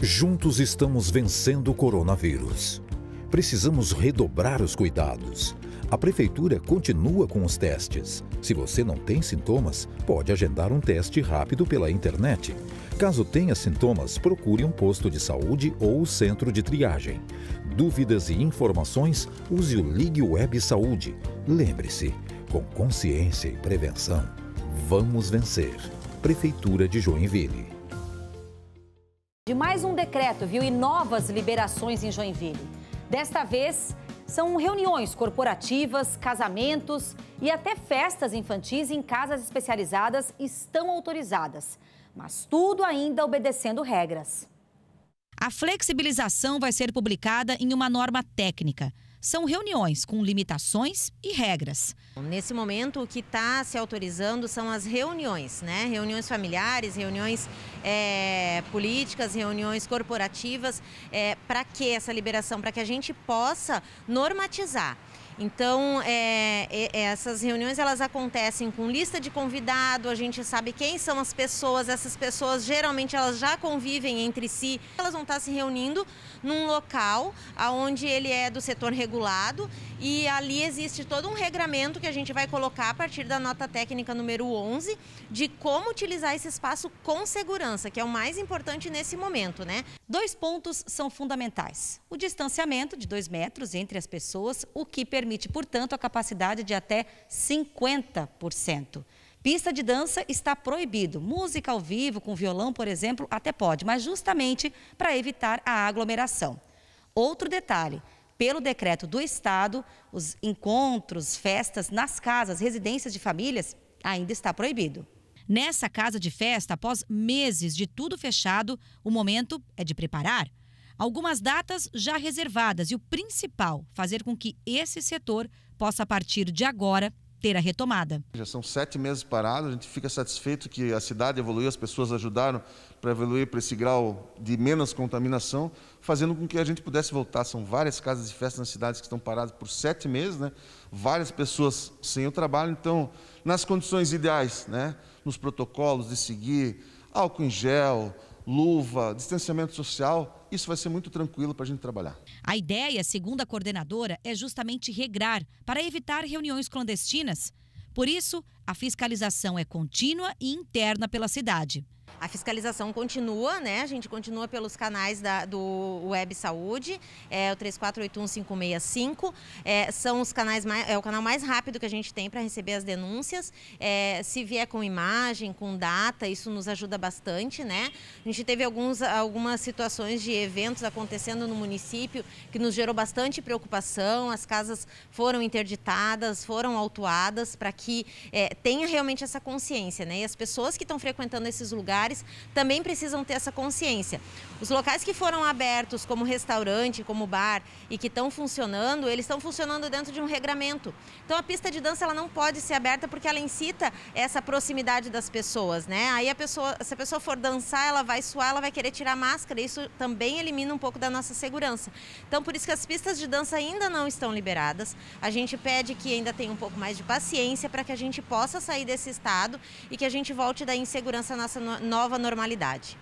Juntos estamos vencendo o coronavírus. Precisamos redobrar os cuidados. A prefeitura continua com os testes. Se você não tem sintomas, pode agendar um teste rápido pela internet. Caso tenha sintomas, procure um posto de saúde ou centro de triagem. Dúvidas e informações, use o Ligue Web Saúde. Lembre-se, com consciência e prevenção, vamos vencer. Prefeitura de Joinville de mais um decreto, viu, e novas liberações em Joinville. Desta vez, são reuniões corporativas, casamentos e até festas infantis em casas especializadas estão autorizadas, mas tudo ainda obedecendo regras. A flexibilização vai ser publicada em uma norma técnica são reuniões com limitações e regras. Nesse momento, o que está se autorizando são as reuniões, né? Reuniões familiares, reuniões é, políticas, reuniões corporativas. É, eh, para que essa liberação? Para que a gente possa normatizar. Então, é, essas reuniões elas acontecem com lista de convidado, a gente sabe quem são as pessoas, essas pessoas geralmente elas já convivem entre si. Elas vão estar se reunindo num local onde ele é do setor regulador regulado e ali existe todo um regramento que a gente vai colocar a partir da nota técnica número 11 de como utilizar esse espaço com segurança, que é o mais importante nesse momento, né? Dois pontos são fundamentais. O distanciamento de dois metros entre as pessoas, o que permite, portanto, a capacidade de até 50%. Pista de dança está proibido. Música ao vivo, com violão, por exemplo, até pode, mas justamente para evitar a aglomeração. Outro detalhe: pelo decreto do Estado, os encontros, festas nas casas, residências de famílias ainda está proibido. Nessa casa de festa, após meses de tudo fechado, o momento é de preparar. Algumas datas já reservadas e o principal, fazer com que esse setor possa, a partir de agora, ter a retomada. Já são sete meses parados, a gente fica satisfeito que a cidade evoluiu, as pessoas ajudaram para evoluir para esse grau de menos contaminação, fazendo com que a gente pudesse voltar. São várias casas de festa nas cidades que estão paradas por sete meses, né? várias pessoas sem o trabalho, então, nas condições ideais, né? nos protocolos de seguir, álcool em gel, luva, distanciamento social, isso vai ser muito tranquilo para a gente trabalhar. A ideia, segundo a coordenadora, é justamente regrar para evitar reuniões clandestinas. Por isso, a fiscalização é contínua e interna pela cidade. A fiscalização continua, né? A gente continua pelos canais da, do Web Saúde, é o 34815665. É, são os canais mais, é o canal mais rápido que a gente tem para receber as denúncias. É, se vier com imagem, com data, isso nos ajuda bastante, né? A gente teve alguns, algumas situações de eventos acontecendo no município que nos gerou bastante preocupação. As casas foram interditadas, foram autuadas para que é, tenha realmente essa consciência, né? E as pessoas que estão frequentando esses lugares lugares também precisam ter essa consciência. Os locais que foram abertos como restaurante, como bar e que estão funcionando, eles estão funcionando dentro de um regramento. Então a pista de dança ela não pode ser aberta porque ela incita essa proximidade das pessoas, né? Aí a pessoa, se a pessoa for dançar, ela vai suar, ela vai querer tirar a máscara, isso também elimina um pouco da nossa segurança. Então por isso que as pistas de dança ainda não estão liberadas. A gente pede que ainda tenha um pouco mais de paciência para que a gente possa sair desse estado e que a gente volte da insegurança nossa no nova normalidade.